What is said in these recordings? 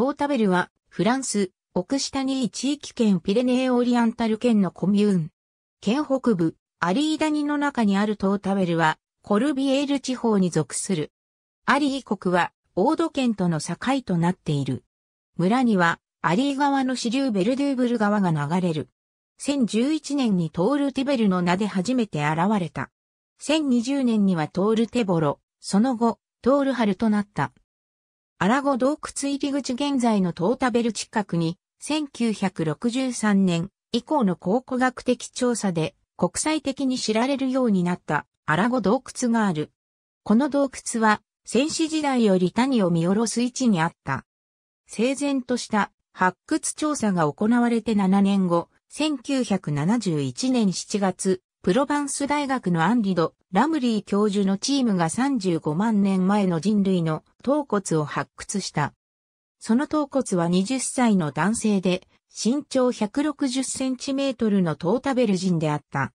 トータベルは、フランス、オクシタニー地域圏ピレネーオリアンタル圏のコミューン。県北部、アリーダニの中にあるトータベルは、コルビエール地方に属する。アリー国は、オード県との境となっている。村には、アリー川の支流ベルデューブル川が流れる。1011年にトールティベルの名で初めて現れた。1020年にはトールテボロ、その後、トールハルとなった。アラゴ洞窟入り口現在のトータベル近くに、1963年以降の考古学的調査で国際的に知られるようになったアラゴ洞窟がある。この洞窟は戦死時代より谷を見下ろす位置にあった。整然とした発掘調査が行われて7年後、1971年7月、プロバンス大学のアンリド・ラムリー教授のチームが35万年前の人類の頭骨を発掘した。その頭骨は20歳の男性で、身長160センチメートルのトータベル人であった。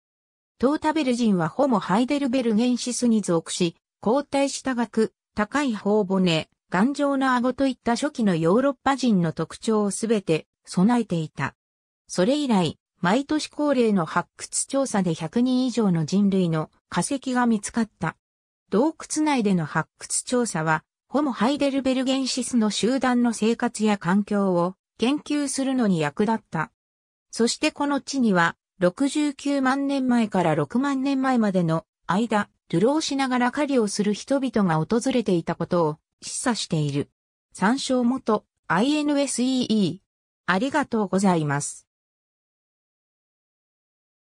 トータベル人はホモ・ハイデルベルゲンシスに属し、交代した額、高い頬骨、頑丈な顎といった初期のヨーロッパ人の特徴をすべて備えていた。それ以来、毎年恒例の発掘調査で100人以上の人類の化石が見つかった。洞窟内での発掘調査は、ホモ・ハイデルベルゲンシスの集団の生活や環境を研究するのに役立った。そしてこの地には、69万年前から6万年前までの間、流浪しながら狩りをする人々が訪れていたことを示唆している。参照元 INSEE。ありがとうございます。